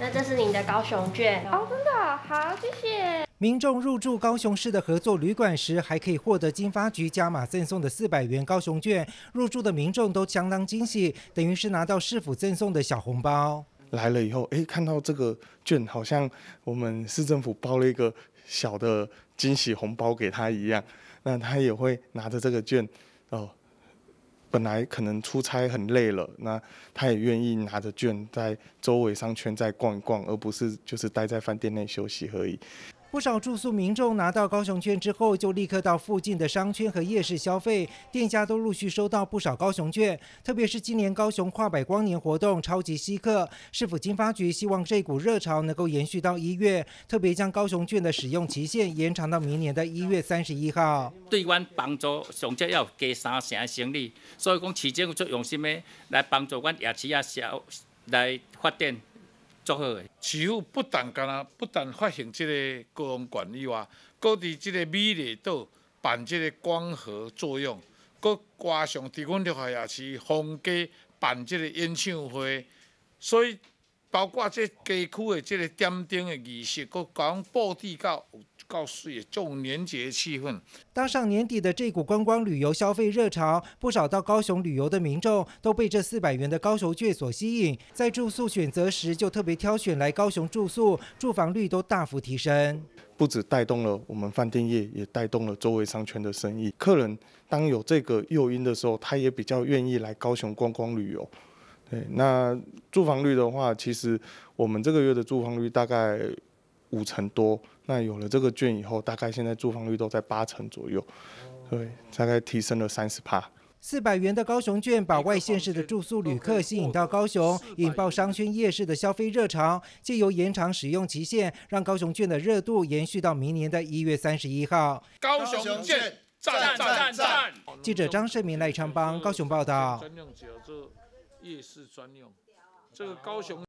那这是您的高雄券哦，真的好，谢谢。民众入住高雄市的合作旅馆时，还可以获得金发局加码赠送的四百元高雄券。入住的民众都相当惊喜，等于是拿到市府赠送的小红包。来了以后，哎，看到这个券，好像我们市政府包了一个小的惊喜红包给他一样，那他也会拿着这个券，哦。本来可能出差很累了，那他也愿意拿着券在周围商圈再逛一逛，而不是就是待在饭店内休息而已。不少住宿民众拿到高雄券之后，就立刻到附近的商圈和夜市消费，店家都陆续收到不少高雄券。特别是今年高雄跨百光年活动超级稀客，市府经发局希望这股热潮能够延续到一月，特别将高雄券的使用期限延长到明年的一月三十一号。对阮帮助，上集要加三成的生意，所以讲市政府作用心咩？来帮助阮亚旗亚小来发展。气候不但干呐，不但发行即个光管以外，搁伫即个美丽岛办即个光合作用，搁加上地方六合也是放假办即个演唱会，所以包括即个街区的即个点灯的仪式，搁讲布置到。告诉也重年节气氛，当上年底的这股观光旅游消费热潮，不少到高雄旅游的民众都被这四百元的高雄券所吸引，在住宿选择时就特别挑选来高雄住宿，住房率都大幅提升。不止带动了我们饭店业，也带动了周围商圈的生意。客人当有这个诱因的时候，他也比较愿意来高雄观光旅游。对，那住房率的话，其实我们这个月的住房率大概。五成多，那有了这个券以后，大概现在住房率都在八成左右，对，大概提升了三十趴。四百元的高雄券把外县市的住宿旅客吸引到高雄，引爆商圈夜市的消费热潮，借由延长使用期限，让高雄券的热度延续到明年的一月三十一号。高雄券战战战！记者张胜明赖昌邦高雄报道。夜市专用，这个高雄。